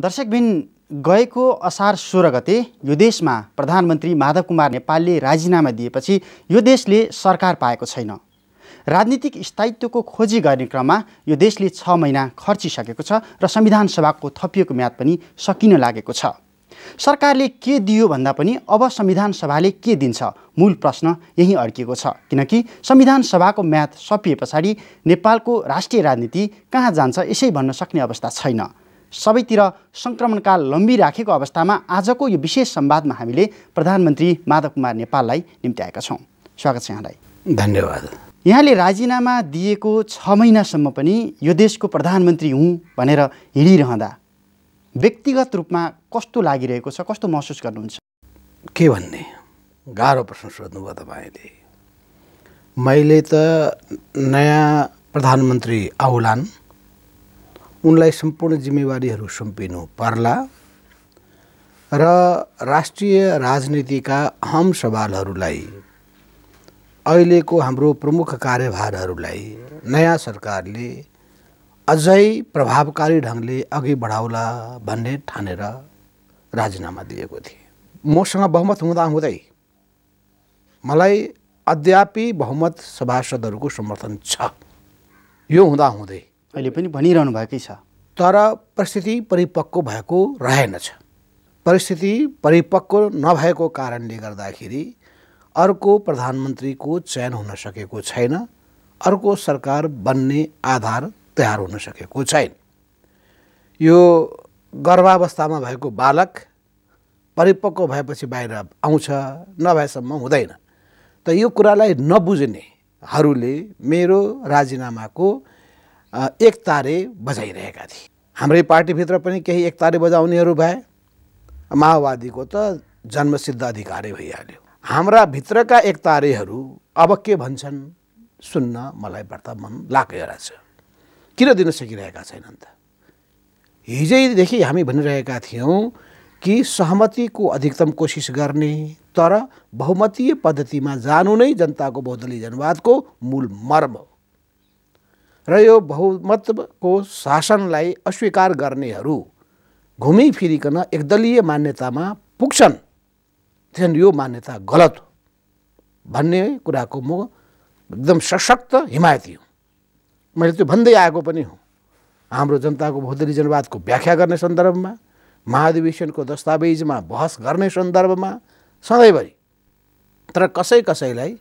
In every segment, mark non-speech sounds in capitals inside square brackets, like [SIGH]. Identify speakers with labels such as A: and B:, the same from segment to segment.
A: दर्शकबिन गएको असार सोह्र गते यो देशमा प्रधानमन्त्री माधव कुमार नेपालले राजीनामा दिएपछि यो देशले सरकार पाएको छैन राजनीतिक स्थायित्वको खोजी गर्ने क्रममा यो देशले छ महिना खर्चिसकेको छ र संविधान सभाको थपिएको म्याद पनि सकिन लागेको छ सरकारले के दियो भन्दा पनि अब संविधान सभाले के दिन्छ मूल प्रश्न यहीँ अड्किएको छ किनकि संविधान सभाको म्याद सपिए पछाडि नेपालको राष्ट्रिय राजनीति कहाँ जान्छ यसै भन्न सक्ने अवस्था छैन सबैतिर लम्बी राखेको अवस्थामा आजको यो विशेष संवादमा हामीले प्रधानमन्त्री माधव कुमार नेपाललाई निम्त्याएका छौँ स्वागत छ यहाँलाई धन्यवाद यहाँले राजीनामा दिएको छ महिनासम्म पनि यो देशको प्रधानमन्त्री हुँ भनेर हिँडिरहँदा व्यक्तिगत रूपमा कस्तो लागिरहेको छ कस्तो महसुस गर्नुहुन्छ के भन्ने
B: गाह्रो प्रश्न सोध्नुभयो तपाईँले
A: मैले त नयाँ
B: प्रधानमन्त्री आउलान् उनलाई सम्पूर्ण जिम्मेवारीहरू सुम्पिनु पर्ला र राष्ट्रिय राजनीतिका अहम सवालहरूलाई अहिलेको हाम्रो प्रमुख कार्यभारहरूलाई नयाँ सरकारले अझै प्रभावकारी ढङ्गले अघि बढाउला भन्ने ठानेर राजीनामा दिएको थिएँ मसँग बहुमत हुँदा हुँदै मलाई अद्यापि बहुमत सभासदहरूको समर्थन छ यो हुँदा हुँदै अहिले पनि भनिरहनु भएकै छ तर परिस्थिति परिपक्व भएको रहेनछ परिस्थिति परिपक्व नभएको कारणले गर्दाखेरि अर्को प्रधानमन्त्रीको चयन हुन सकेको छैन अर्को सरकार बन्ने आधार तयार हुन सकेको छैन यो गर्भावस्थामा भएको बालक परिपक्व भएपछि बाहिर आउँछ नभएसम्म हुँदैन त यो कुरालाई नबुझ्नेहरूले मेरो राजीनामाको एक तारे बजाइरहेका थिए हाम्रै पार्टीभित्र पनि केही एक तारे बजाउनेहरू भए माओवादीको त जन्मसिद्ध अधिकारै भइहाल्यो हाम्रा भित्रका एक तारेहरू अब के भन्छन् सुन्न मलाई वार्ता मन लागेर छ किन दिन सकिरहेका छैनन् त हिजैदेखि हामी भनिरहेका थियौँ कि सहमतिको अधिकतम कोसिस गर्ने तर बहुमतीय पद्धतिमा जानु नै जनताको बहुदलीय जनवादको मूल मर्म हो र यो बहुमतको शासनलाई अस्वीकार गर्नेहरू घुमिफिरिकन एकदलीय मान्यतामा पुग्छन् त्यस यो मान्यता गलत हो भन्ने कुराको म एकदम सशक्त हिमायती हुँ मैले त्यो भन्दै आएको पनि हुँ हाम्रो जनताको भौद्धली जनवादको व्याख्या गर्ने सन्दर्भमा महाधिवेशनको दस्तावेजमा बहस गर्ने सन्दर्भमा सधैँभरि तर कसै कसैलाई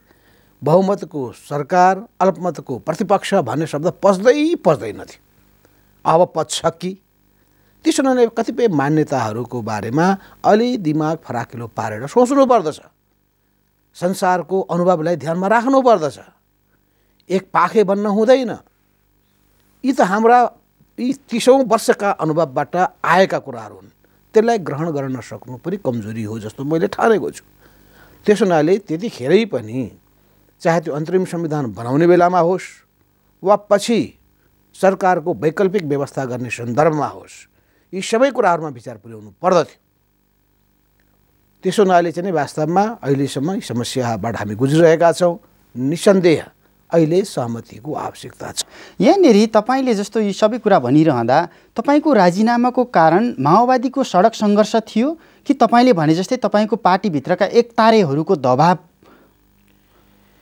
B: बहुमतको सरकार अल्पमतको प्रतिपक्ष भन्ने शब्द पस्दै पस्दैन थियो अब पच्छ कि त्यसो नै कतिपय मान्यताहरूको बारेमा अलि दिमाग फराकिलो पारेर सोच्नु पर्दछ संसारको अनुभवलाई ध्यानमा राख्नु पर्दछ एक पाखे बन्न हुँदैन यी त हाम्रा यी तिसौँ वर्षका अनुभवबाट आएका कुराहरू हुन् त्यसलाई ग्रहण गर्न नसक्नु पनि कमजोरी हो जस्तो मैले ठानेको छु त्यसो हुनाले त्यतिखेरै पनि चाहे त्यो अन्तरिम संविधान बनाउने बेलामा होस् वा पछि सरकारको वैकल्पिक व्यवस्था गर्ने सन्दर्भमा होस् यी सबै कुराहरूमा विचार पुर्याउनु पर्दथ्यो त्यसो हुनाले चाहिँ वास्तवमा अहिलेसम्म
A: यी समस्याबाट हामी गुज्रिरहेका छौँ निसन्देह अहिले सहमतिको आवश्यकता छ यहाँनिर तपाईँले जस्तो यी सबै कुरा भनिरहँदा तपाईँको राजीनामाको कारण माओवादीको सडक सङ्घर्ष थियो कि तपाईँले भने जस्तै तपाईँको पार्टीभित्रका एकतारेहरूको दबाव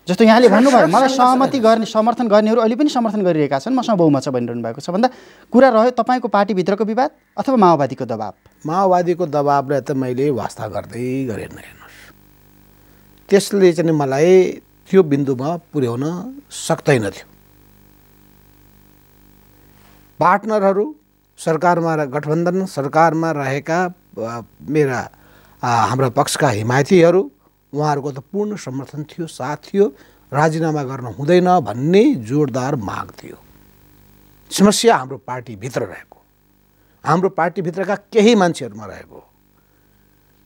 A: जस्तो यहाँले भन्नुभयो मलाई सहमति गर्ने समर्थन गर्नेहरू अहिले पनि समर्थन गरिरहेका छन् मसँग बहुमत छ भनिरहनु भएको छ भन्दा कुरा रह्यो तपाईँको पार्टीभित्रको विवाद अथवा माओवादीको दबाब माओवादीको दबाबलाई त मैले वास्ता गर्दै गरेन हेर्नुहोस्
B: त्यसले चाहिँ मलाई त्यो बिन्दुमा पुर्याउन सक्दैन थियो पार्टनरहरू सरकारमा गठबन्धन सरकारमा रहेका मेरा हाम्रा पक्षका हिमायतीहरू उहाँहरूको त पूर्ण समर्थन थियो साथ थियो राजीनामा गर्न हुँदैन भन्ने जोरदार माग थियो समस्या हाम्रो पार्टीभित्र रहेको हाम्रो पार्टीभित्रका केही मान्छेहरूमा रहेको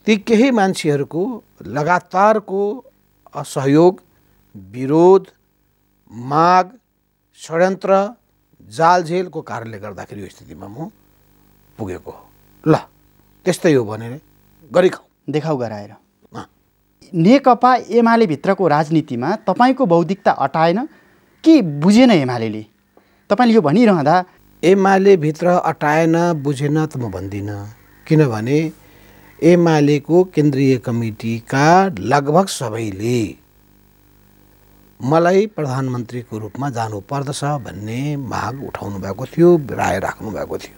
B: ती केही मान्छेहरूको लगातारको असहयोग विरोध माग षड्यन्त्र जालझेलको कारणले गर्दाखेरि यो स्थितिमा म पुगेको
A: हो ल त्यस्तै हो भनेर गरिखाउ देखाउ गराएर नेकपा एमाले भित्रको राजनीतिमा तपाईँको बौद्धिकता अटाएन कि बुझेन एमाले तपाईँले यो भनिरहँदा एमाले भित्र अटाएन बुझेन त म भन्दिनँ
B: किनभने एमालेको केन्द्रीय कमिटीका लगभग सबैले मलाई प्रधानमन्त्रीको रूपमा जानुपर्दछ भन्ने माग उठाउनु भएको थियो राय राख्नु भएको थियो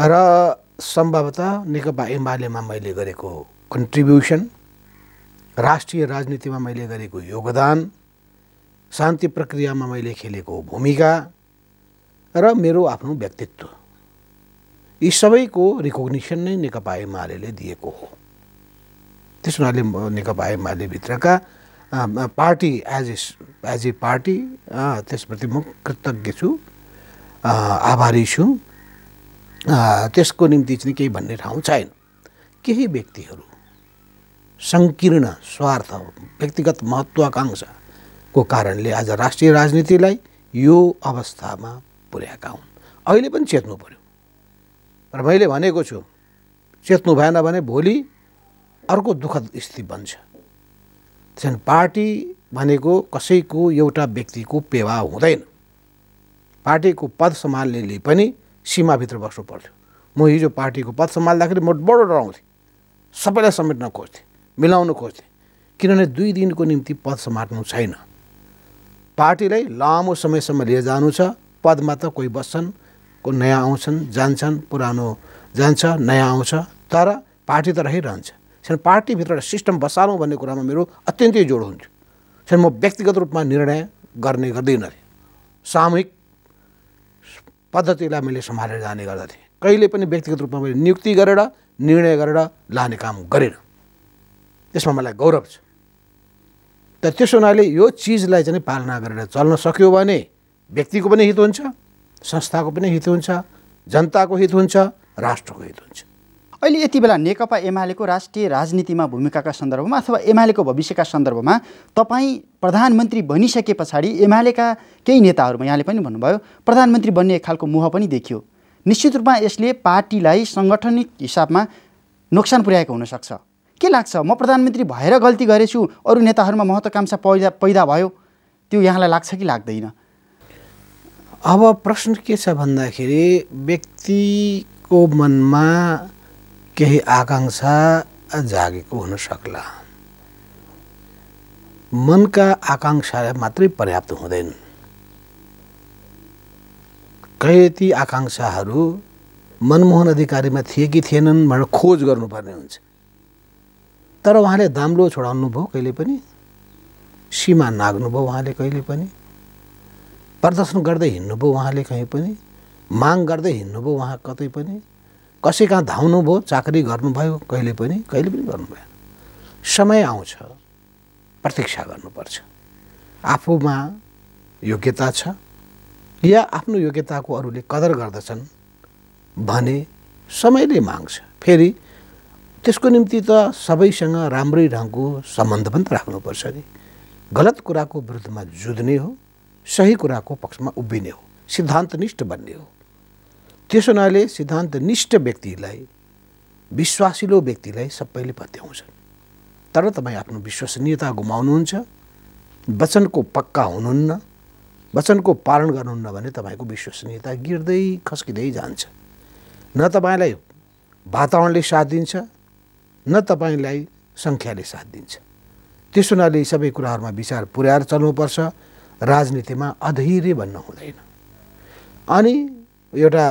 B: र सम्भवतः नेकपा एमालेमा मैले गरेको कन्ट्रिब्युसन राष्ट्रिय राजनीतिमा मैले गरेको योगदान शान्ति प्रक्रियामा मैले खेलेको भूमिका र मेरो आफ्नो व्यक्तित्व यी सबैको रिकग्निसन नै नेकपा एमाले दिएको हो त्यस हुनाले नेकपा एमाले भित्रका party as a as a party त्यसप्रति म कृतज्ञ छु आभारी छु त्यसको निम्ति चाहिँ केही भन्ने ठाउँ छैन केही व्यक्तिहरू सङ्कीर्ण स्वार्थ व्यक्तिगत महत्त्वाकाङ्क्षाको कारणले आज राष्ट्रिय राजनीतिलाई यो अवस्थामा पुर्याएका हुन् अहिले पनि चेत्नु पऱ्यो र मैले भनेको छु चेत्नु भएन भने भोलि अर्को दुःखद स्थिति बन्छ त्यस पार्टी भनेको कसैको एउटा व्यक्तिको पेवा हुँदैन पार्टीको पद सम्हाल्नेले पनि सीमाभित्र बस्नु पर्थ्यो म हिजो पार्टीको पद सम्हाल्दाखेरि म बडो डराउँथेँ सबैलाई समेट्न खोज्थेँ मिलाउन खोज्ने किनभने दुई दिनको निम्ति पद समात्नु छैन पार्टीलाई लामो समयसम्म लिएर जानु छ पदमा त कोही बस्छन् को नयाँ आउँछन् जान्छन् पुरानो जान्छ नयाँ आउँछ तर पार्टी त रहिरहन्छ त्यसमा पार्टीभित्र एउटा सिस्टम बसालौँ भन्ने कुरामा मेरो अत्यन्तै जोड हुन्थ्यो त्यसमा म व्यक्तिगत रूपमा निर्णय गर्ने गर्दिनँ थिएँ सामूहिक पद्धतिलाई मैले सम्हालेर जाने गर्दथेँ कहिले पनि व्यक्तिगत रूपमा मैले नियुक्ति गरेर निर्णय गरेर लाने काम गरेन त्यसमा मलाई गौरव छ तर त्यसो हुनाले यो चिजलाई चाहिँ पालना गरेर चल्न सक्यो भने व्यक्तिको पनि हित हुन्छ संस्थाको पनि हित हुन्छ जनताको हित हुन्छ राष्ट्रको हित हुन्छ
A: अहिले यति बेला नेकपा एमालेको राष्ट्रिय राजनीतिमा भूमिकाका सन्दर्भमा अथवा एमालेको भविष्यका सन्दर्भमा तपाईँ प्रधानमन्त्री बनिसके पछाडि एमालेका केही नेताहरूमा यहाँले पनि भन्नुभयो प्रधानमन्त्री बन्ने एक खालको मुह पनि देखियो निश्चित रूपमा यसले पार्टीलाई साङ्गठनिक हिसाबमा नोक्सान पुर्याएको हुनसक्छ के लाग्छ म प्रधानमन्त्री भएर गल्ती गरेछु अरू नेताहरूमा महत्त्वकांक्षा पैदा पैदा भयो त्यो यहाँलाई लाग्छ कि लाग्दैन
B: अब प्रश्न के छ भन्दाखेरि व्यक्तिको मनमा केही आकाङ्क्षा जागेको हुन सक्ला मनका आकाङ्क्षा मात्रै पर्याप्त हुँदैन कहिले ती आकाङ्क्षाहरू मनमोहन अधिकारीमा थिए कि थिएनन् भनेर खोज गर्नुपर्ने हुन्छ तर उहाँले दाम्लो भयो कहिले पनि सीमा नाग्नु भयो उहाँले कहिले पनि प्रदर्शन गर्दै हिँड्नुभयो उहाँले कहीँ पनि माग गर्दै हिँड्नुभयो उहाँ कतै पनि कसै कहाँ धाउनुभयो चाकरी गर्नुभयो कहिले पनि कहिले पनि गर्नु भएन समय आउँछ प्रतीक्षा गर्नुपर्छ आफूमा योग्यता छ या आफ्नो योग्यताको अरूले कदर गर्दछन् भने समयले माग्छ फेरि त्यसको निम्ति त सबैसँग राम्रै ढङ्गको सम्बन्ध पनि त राख्नुपर्छ नि गलत कुराको विरुद्धमा जुझ्ने हो सही कुराको पक्षमा उभिने हो सिद्धान्तनिष्ठ बन्ने हो त्यस हुनाले सिद्धान्तनिष्ठ व्यक्तिलाई विश्वासिलो व्यक्तिलाई सबैले पत्याउँछन् तर तपाईँ आफ्नो विश्वसनीयता गुमाउनुहुन्छ वचनको पक्का हुनुहुन्न वचनको पालन गर्नुहुन्न भने तपाईँको विश्वसनीयता गिर्दै खस्किँदै जान्छ न तपाईँलाई वातावरणले साथ दिन्छ न तपाईँलाई सङ्ख्याले साथ दिन्छ त्यस हुनाले सबै कुराहरूमा विचार पुर्याएर चल्नुपर्छ राजनीतिमा अधैर्य भन्न हुँदैन अनि एउटा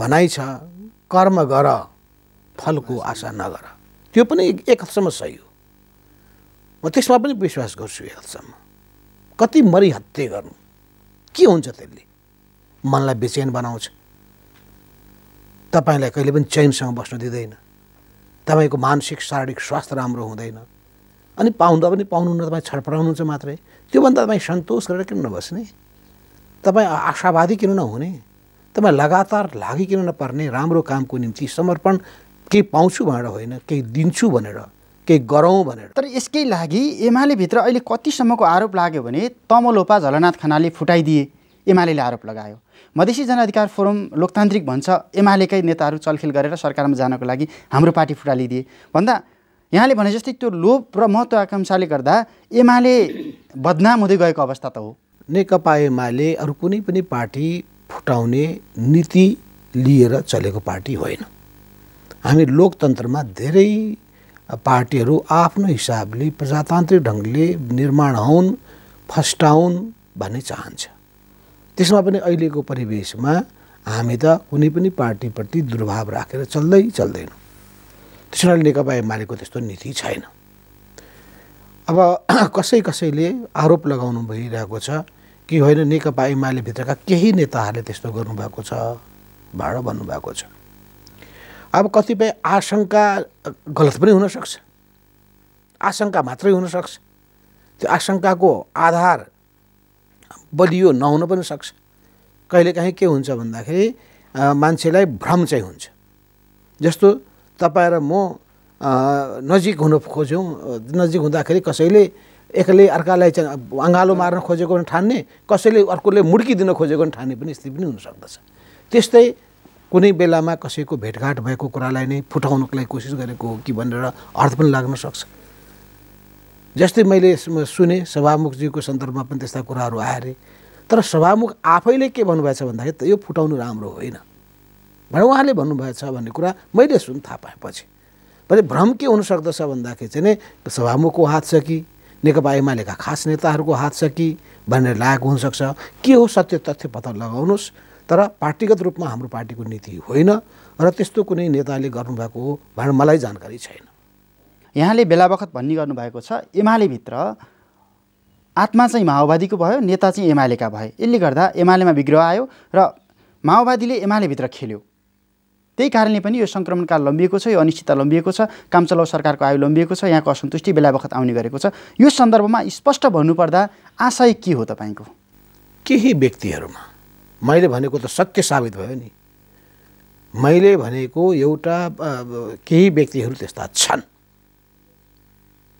B: भनाइ छ कर्म गर फलको आशा नगर त्यो पनि एक हदसम्म सही हो म त्यसमा पनि विश्वास गर्छु एक हदसम्म कति मरिहत्ते गर्नु के हुन्छ त्यसले मनलाई बेचैन बनाउँछ तपाईँलाई कहिले पनि चैनसँग बस्न दिँदैन तपाईँको मानसिक शारीरिक स्वास्थ्य राम्रो हुँदैन अनि पाउँदा पनि पाउनुहुन्न तपाईँ छटपटाउनुहुन्छ मात्रै त्योभन्दा तपाईँ सन्तोष गरेर किन नबस्ने तपाईँ आशावादी किन नहुने तपाईँ लगातार लागि किन नपर्ने राम्रो कामको निम्ति समर्पण केही पाउँछु भनेर होइन केही दिन्छु भनेर केही गरौँ भनेर
A: तर यसकै लागि एमाले भित्र अहिले कतिसम्मको आरोप लाग्यो भने तमलोपा झलनाथ खनाले फुटाइदिए एमाले आरोप लगायो मधेसी जनअधिकार फोरम लोकतान्त्रिक भन्छ एमालेकै नेताहरू चलखेल गरेर सरकारमा जानको लागि हाम्रो पार्टी फुटालिदिए भन्दा यहाँले भने जस्तै त्यो लोभ र महत्त्वाकाङ्क्षाले गर्दा एमाले बदनाम हुँदै गएको अवस्था त हो नेकपा एमाले अरू कुनै पनि पार्टी फुटाउने नीति
B: लिएर चलेको पार्टी होइन हामी लोकतन्त्रमा धेरै पार्टीहरू आफ्नो हिसाबले प्रजातान्त्रिक ढङ्गले निर्माण हुन् फस्टाउन् भन्ने चाहन्छ त्यसमा पनि अहिलेको परिवेशमा हामी त कुनै पनि पार्टीप्रति दुर्भाव राखेर चल्दै चल्दैनौँ त्यस कारणले नेकपा एमालेको त्यस्तो नीति छैन अब [CLEARS THROAT] कसै कसैले आरोप लगाउनु भइरहेको छ कि होइन नेकपा एमाले भित्रका केही नेताहरूले त्यस्तो गर्नुभएको छ भाड भन्नुभएको छ अब कतिपय आशंका गलत पनि हुनसक्छ आशंका मात्रै हुनसक्छ त्यो आशंकाको आधार बलियो नहुन पनि सक्छ कहिलेकाहीँ के हुन्छ भन्दाखेरि मान्छेलाई भ्रम चाहिँ हुन्छ जस्तो तपाईँ र म नजिक हुन खोज्यौँ नजिक हुँदाखेरि कसैले एकले अर्कालाई चाहिँ अँगालो मार्न खोजेको ठान्ने कसैले अर्कोले मुड्किदिन खोजेको ठान्ने पनि स्थिति पनि हुनसक्दछ त्यस्तै कुनै बेलामा कसैको भेटघाट भएको कुरालाई नै फुटाउनको लागि कोसिस गरेको हो कि भनेर अर्थ पनि लाग्न सक्छ जस्तै मैले सुने सभामुखजीको सन्दर्भमा पनि त्यस्ता कुराहरू आयो अरे तर सभामुख आफैले के भन्नुभएको छ भन्दाखेरि यो फुटाउनु राम्रो होइन भने उहाँले भन्नुभएको छ भन्ने कुरा मैले सुन थाहा पाएपछि भने भ्रम के हुन हुनसक्दछ भन्दाखेरि चाहिँ नै सभामुखको हात छ कि नेकपा एमालेका खास नेताहरूको हात छ कि भनेर लागेको हुनसक्छ के हो सत्य तथ्य पत्ता लगाउनुहोस् तर पार्टीगत रूपमा हाम्रो पार्टीको
A: नीति होइन र त्यस्तो कुनै नेताले गर्नुभएको हो भनेर मलाई जानकारी छैन यहाँले बेला बखत भन्ने गर्नुभएको छ एमालेभित्र आत्मा चाहिँ माओवादीको भयो नेता चाहिँ एमालेका भए यसले गर्दा एमालेमा विग्रह आयो र माओवादीले एमालेभित्र खेल्यो त्यही कारणले पनि यो सङ्क्रमणकाल लम्बिएको छ यो अनिश्चितता लम्बिएको छ काम चलाउ सरकारको आयु लम्बिएको छ यहाँको असन्तुष्टि बेला बखत आउने गरेको छ यो सन्दर्भमा स्पष्ट भन्नुपर्दा आशय के हो तपाईँको केही व्यक्तिहरूमा मैले भनेको त सत्य साबित भयो नि
B: मैले भनेको एउटा केही व्यक्तिहरू त्यस्ता छन्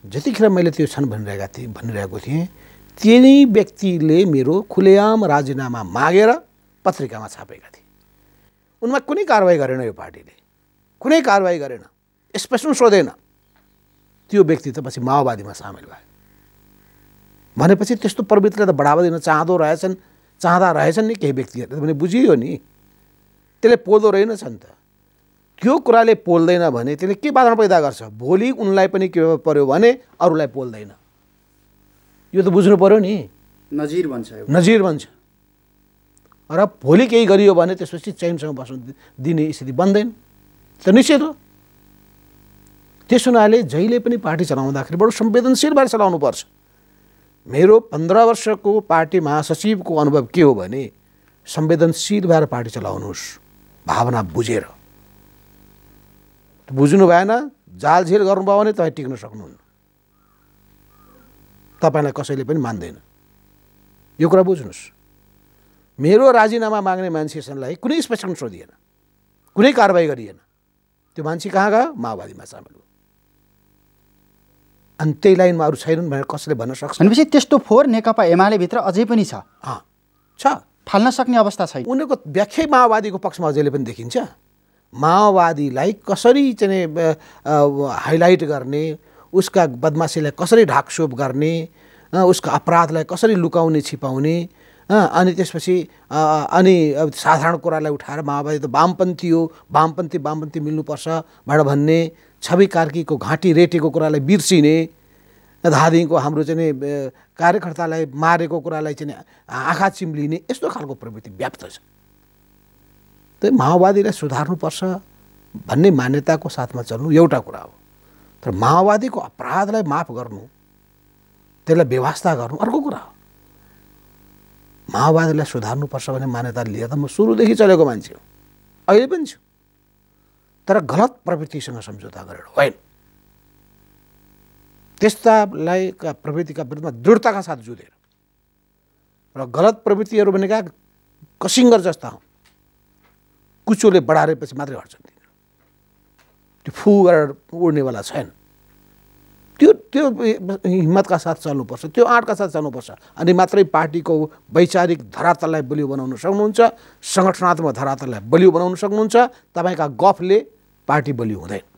B: जतिखेर मैले त्यो क्षण भनिरहेका थिएँ भनिरहेको थिएँ त्यही व्यक्तिले मेरो खुलेआम राजीनामा मागेर पत्रिकामा छापेका थिए उनमा कुनै कारवाही गरेन यो पार्टीले कुनै कारवाही गरेन स्पेसन सोधेन त्यो व्यक्ति त पछि माओवादीमा सामेल भयो भनेपछि त्यस्तो प्रवृत्तिलाई त बढावा दिन चाहँदो रहेछन् चाहँदा रहेछन् नि केही व्यक्तिहरूले भने बुझियो नि त्यसले पोदो रहेनछ नि त त्यो कुराले पोल्दैन भने त्यसले के बाधा पैदा गर्छ भोलि उनलाई पनि के पर्यो भने अरूलाई पोल्दैन यो त बुझ्नु पऱ्यो नि नजिर भन्छ नजिर भन्छ र भोलि केही गरियो भने त्यसपछि चयनसँग बस्नु दिने स्थिति बन्दैन त निश्चित हो त्यस हुनाले जहिले पनि पार्टी चलाउँदाखेरि बडो संवेदनशील भएर चलाउनुपर्छ मेरो पन्ध्र वर्षको पार्टी महासचिवको अनुभव के हो भने संवेदनशील भएर पार्टी चलाउनुहोस् भावना बुझेर बुझ्नु भएन जालझेल गर्नुभयो भने तपाईँ टिक्न सक्नुहुन्न तपाईँलाई कसैले पनि मान्दैन यो कुरा बुझ्नुहोस् मेरो राजीनामा माग्ने मान्छेसँगलाई कुनै स्पष्टीकरण सोधिएन कुनै कारवाही गरिएन त्यो मान्छे कहाँ गयो माओवादीमा सामेल भयो
A: अनि त्यही लाइनमा अरू छैनन् भनेर कसैले भन्न सक्छ भनेपछि त्यस्तो फोहोर नेकपा एमाले भित्र अझै पनि छ छ फाल्न सक्ने अवस्था छैन उनीहरूको व्याख्या माओवादीको पक्षमा अझैले पनि
B: देखिन्छ माओवादीलाई कसरी चाहिँ हाइलाइट गर्ने उसका बदमासीलाई कसरी ढाकसोप गर्ने उसको अपराधलाई कसरी लुकाउने छिपाउने अनि त्यसपछि अनि साधारण कुरालाई उठाएर माओवादी त वामपन्थी हो वामपन्थी वामपन्थी मिल्नुपर्छ भनेर भन्ने छवि कार्कीको घाँटी रेटेको कुरालाई बिर्सिने धादिङको हाम्रो चाहिँ कार्यकर्तालाई मारेको कुरालाई चाहिँ आँखा चिम्लिने यस्तो खालको प्रवृत्ति व्याप्त छ त्यही माओवादीलाई सुधार्नुपर्छ भन्ने मान्यताको साथमा चल्नु एउटा कुरा हो तर माओवादीको अपराधलाई माफ गर्नु त्यसलाई व्यवस्था गर्नु अर्को कुरा हो माओवादीलाई सुधार्नुपर्छ भन्ने मान्यता लिएर त म सुरुदेखि चलेको मान्छे हो अहिले पनि छु तर गलत प्रवृत्तिसँग सम्झौता गरेर होइन त्यस्तालाई प्रवृत्तिका विरुद्धमा दृढताका साथ जुधेर र गलत प्रवृत्तिहरू भनेका कसिङ्गर जस्ता हुन् कुचोले बढाएपछि मात्रै हट्छन् त्यो फु गरेर उड्नेवाला छैन त्यो त्यो हिम्मतका साथ चल्नुपर्छ त्यो आँटका साथ चल्नुपर्छ अनि मात्रै पार्टीको वैचारिक धरातललाई बलियो बनाउन सक्नुहुन्छ सङ्गठनात्मक धरातललाई बलियो बनाउन
A: सक्नुहुन्छ तपाईँका गफले पार्टी बलियो हुँदैन